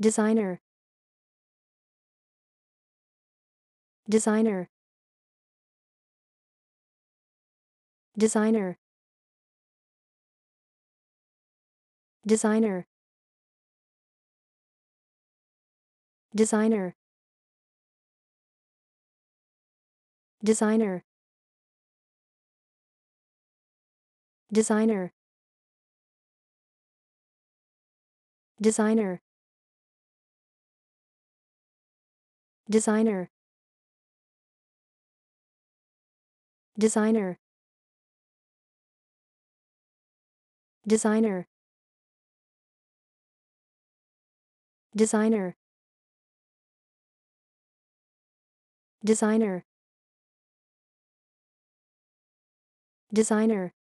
Designer. Designer. Designer. Designer. Designer. Designer. Designer. Designer. designer designer designer designer designer designer